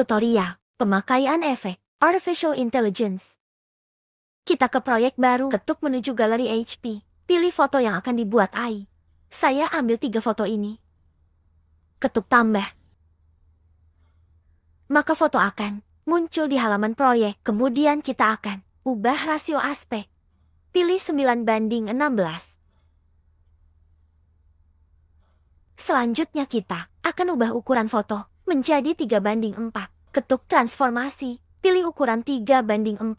Tutorial, pemakaian efek, Artificial Intelligence. Kita ke proyek baru, ketuk menuju galeri HP. Pilih foto yang akan dibuat AI. Saya ambil tiga foto ini. Ketuk tambah. Maka foto akan muncul di halaman proyek. Kemudian kita akan ubah rasio aspek. Pilih 9 banding 16. Selanjutnya kita akan ubah ukuran foto menjadi 3 banding 4. Ketuk transformasi, pilih ukuran 3 banding 4.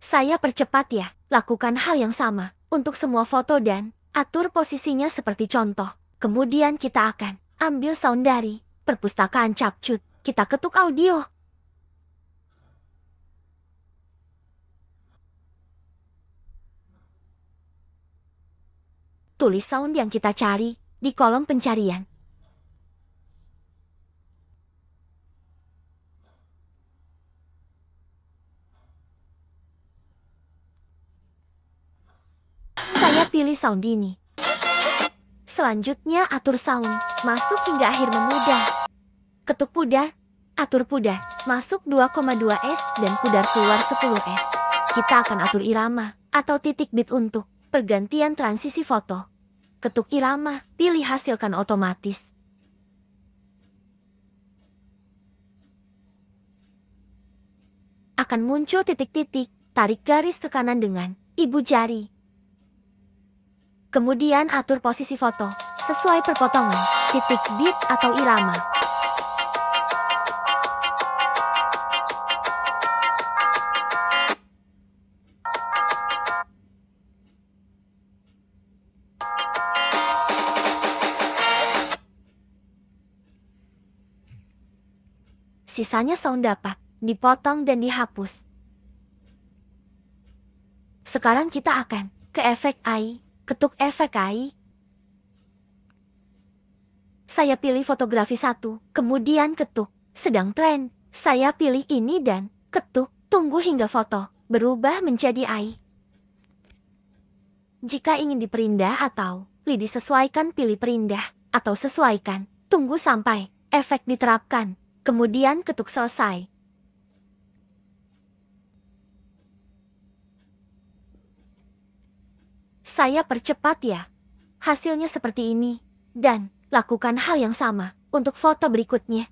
Saya percepat ya, lakukan hal yang sama untuk semua foto dan atur posisinya seperti contoh. Kemudian kita akan ambil sound dari perpustakaan capcut. Kita ketuk audio, tulis sound yang kita cari di kolom pencarian. Saya pilih sound ini. Selanjutnya atur sound, masuk hingga akhir memudah. Ketuk pudar, atur pudar, masuk 2,2 S dan pudar keluar 10 S. Kita akan atur irama atau titik beat untuk Pergantian transisi foto. Ketuk irama, pilih hasilkan otomatis. Akan muncul titik-titik, tarik garis ke kanan dengan ibu jari. Kemudian atur posisi foto, sesuai perpotongan, titik bit atau irama. sisanya sound dapat dipotong dan dihapus. Sekarang kita akan ke efek AI, ketuk efek AI. Saya pilih fotografi satu, kemudian ketuk, sedang tren. Saya pilih ini dan ketuk, tunggu hingga foto, berubah menjadi AI. Jika ingin diperindah atau disesuaikan, pilih perindah atau sesuaikan, tunggu sampai efek diterapkan kemudian ketuk selesai. Saya percepat ya. Hasilnya seperti ini. Dan, lakukan hal yang sama untuk foto berikutnya.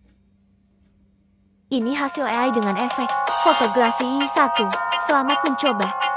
Ini hasil AI dengan efek fotografi satu. Selamat mencoba.